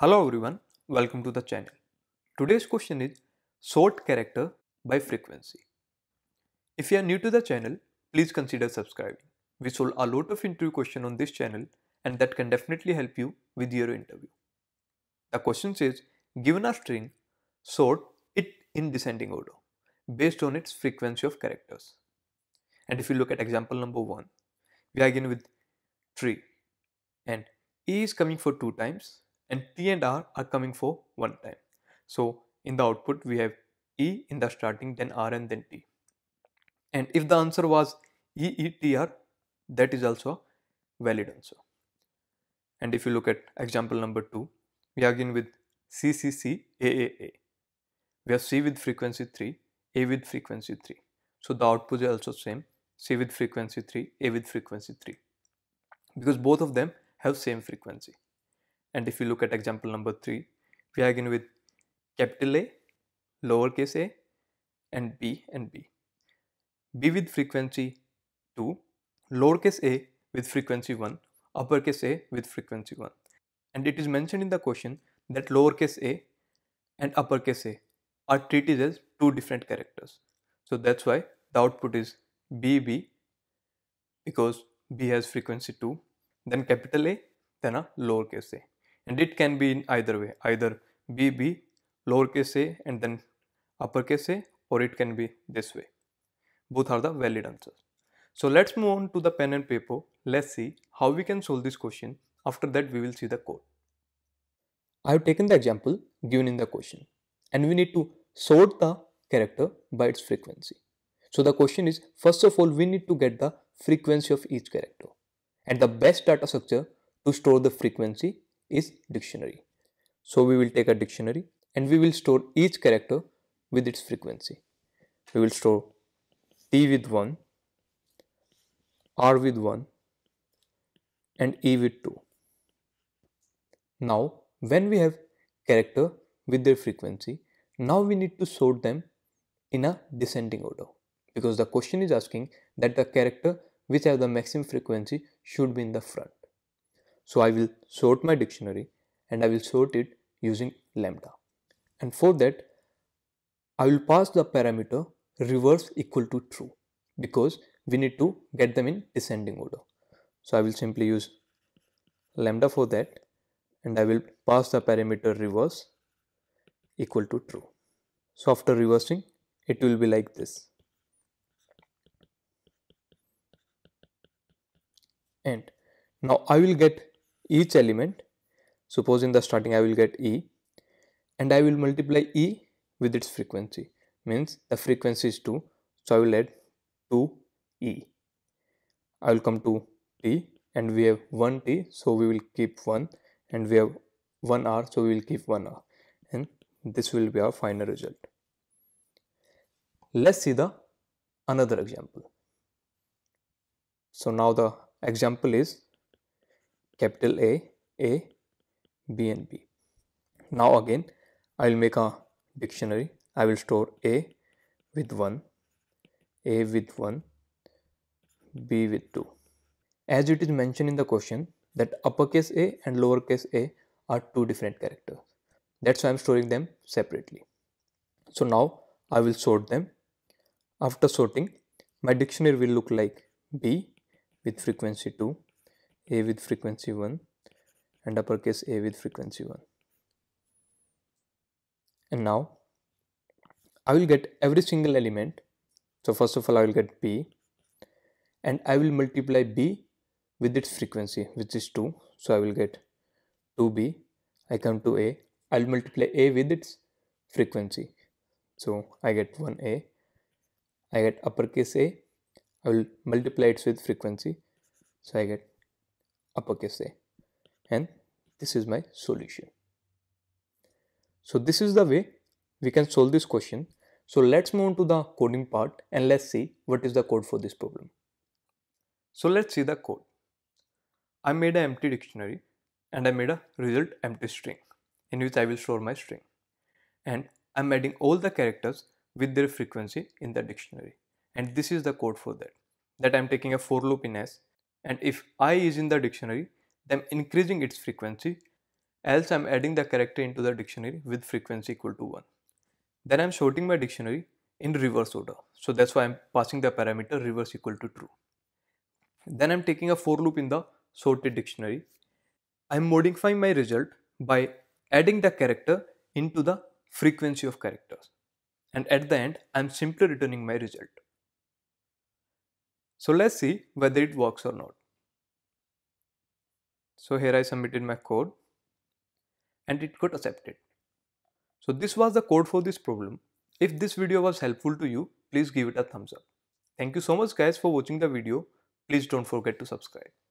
Hello everyone, welcome to the channel. Today's question is sort character by frequency. If you are new to the channel, please consider subscribing. We solve a lot of interview question on this channel and that can definitely help you with your interview. The question says, given a string, sort it in descending order based on its frequency of characters. And if you look at example number 1, we are again with tree and E is coming for 2 times and T and R are coming for one time. So in the output we have E in the starting then R and then T. And if the answer was E E T R that is also a valid answer. And if you look at example number 2 we are again with C C C A A A. We have C with frequency 3 A with frequency 3. So the output is also same C with frequency 3 A with frequency 3 because both of them have same frequency. And if you look at example number 3, we are again with capital A, lowercase a, and B and B. B with frequency 2, lowercase a with frequency 1, uppercase a with frequency 1. And it is mentioned in the question that lowercase a and uppercase a are treated as two different characters. So that's why the output is BB because B has frequency 2, then capital A, then a lowercase a and it can be in either way either bb lowercase a and then uppercase a or it can be this way both are the valid answers so let's move on to the pen and paper let's see how we can solve this question after that we will see the code i have taken the example given in the question and we need to sort the character by its frequency so the question is first of all we need to get the frequency of each character and the best data structure to store the frequency is dictionary. So we will take a dictionary and we will store each character with its frequency. We will store T with 1, R with 1 and E with 2. Now when we have character with their frequency, now we need to sort them in a descending order because the question is asking that the character which have the maximum frequency should be in the front. So I will sort my dictionary and I will sort it using lambda. And for that, I will pass the parameter reverse equal to true because we need to get them in descending order. So I will simply use lambda for that and I will pass the parameter reverse equal to true. So after reversing, it will be like this. And now I will get each element suppose in the starting I will get E and I will multiply E with its frequency means the frequency is 2 so I will add 2 E I will come to T and we have 1 T so we will keep 1 and we have 1 R so we will keep 1 R and this will be our final result. Let's see the another example. So now the example is capital A, A, B and B. Now again I will make a dictionary. I will store A with 1, A with 1, B with 2. As it is mentioned in the question that uppercase A and lowercase a are two different characters. That's why I'm storing them separately. So now I will sort them. After sorting, my dictionary will look like B with frequency 2, a with frequency 1 and uppercase a with frequency 1 and now I will get every single element so first of all I will get b and I will multiply b with its frequency which is 2 so I will get 2b I come to a I will multiply a with its frequency so I get 1a I get uppercase a I will multiply it with frequency so I get uppercase a and this is my solution. So this is the way we can solve this question. So let's move on to the coding part and let's see what is the code for this problem. So let's see the code. I made an empty dictionary and I made a result empty string in which I will store my string and I'm adding all the characters with their frequency in the dictionary and this is the code for that that I'm taking a for loop in S and if i is in the dictionary then increasing its frequency else I'm adding the character into the dictionary with frequency equal to 1. Then I'm sorting my dictionary in reverse order. So that's why I'm passing the parameter reverse equal to true. Then I'm taking a for loop in the sorted dictionary. I'm modifying my result by adding the character into the frequency of characters. And at the end, I'm simply returning my result. So let's see whether it works or not. So here I submitted my code and it got accepted. So this was the code for this problem. If this video was helpful to you, please give it a thumbs up. Thank you so much guys for watching the video. Please don't forget to subscribe.